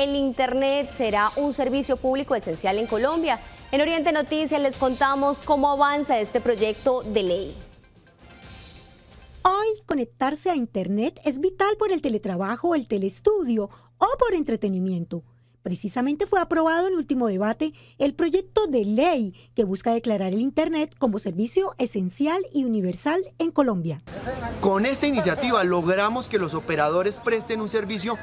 El Internet será un servicio público esencial en Colombia. En Oriente Noticias les contamos cómo avanza este proyecto de ley. Hoy conectarse a Internet es vital por el teletrabajo, el telestudio o por entretenimiento. Precisamente fue aprobado en último debate el proyecto de ley que busca declarar el Internet como servicio esencial y universal en Colombia. Con esta iniciativa logramos que los operadores presten un servicio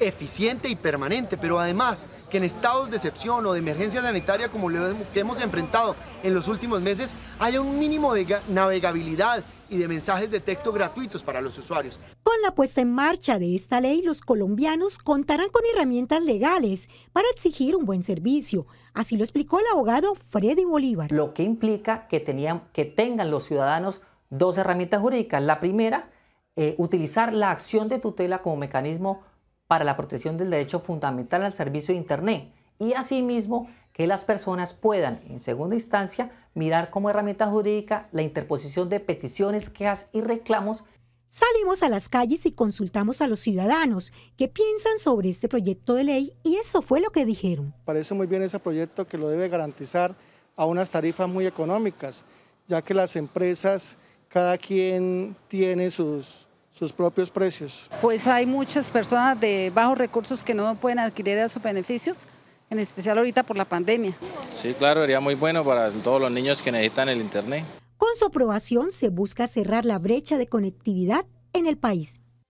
eficiente y permanente, pero además que en estados de excepción o de emergencia sanitaria como lo que hemos enfrentado en los últimos meses, haya un mínimo de navegabilidad y de mensajes de texto gratuitos para los usuarios. Con la puesta en marcha de esta ley, los colombianos contarán con herramientas legales para exigir un buen servicio. Así lo explicó el abogado Freddy Bolívar. Lo que implica que, tenían, que tengan los ciudadanos dos herramientas jurídicas. La primera, eh, utilizar la acción de tutela como mecanismo para la protección del derecho fundamental al servicio de Internet y asimismo que las personas puedan, en segunda instancia, mirar como herramienta jurídica la interposición de peticiones, quejas y reclamos. Salimos a las calles y consultamos a los ciudadanos que piensan sobre este proyecto de ley y eso fue lo que dijeron. Parece muy bien ese proyecto que lo debe garantizar a unas tarifas muy económicas, ya que las empresas, cada quien tiene sus, sus propios precios. Pues hay muchas personas de bajos recursos que no pueden adquirir esos beneficios, en especial ahorita por la pandemia. Sí, claro, sería muy bueno para todos los niños que necesitan el Internet. Con su aprobación se busca cerrar la brecha de conectividad en el país.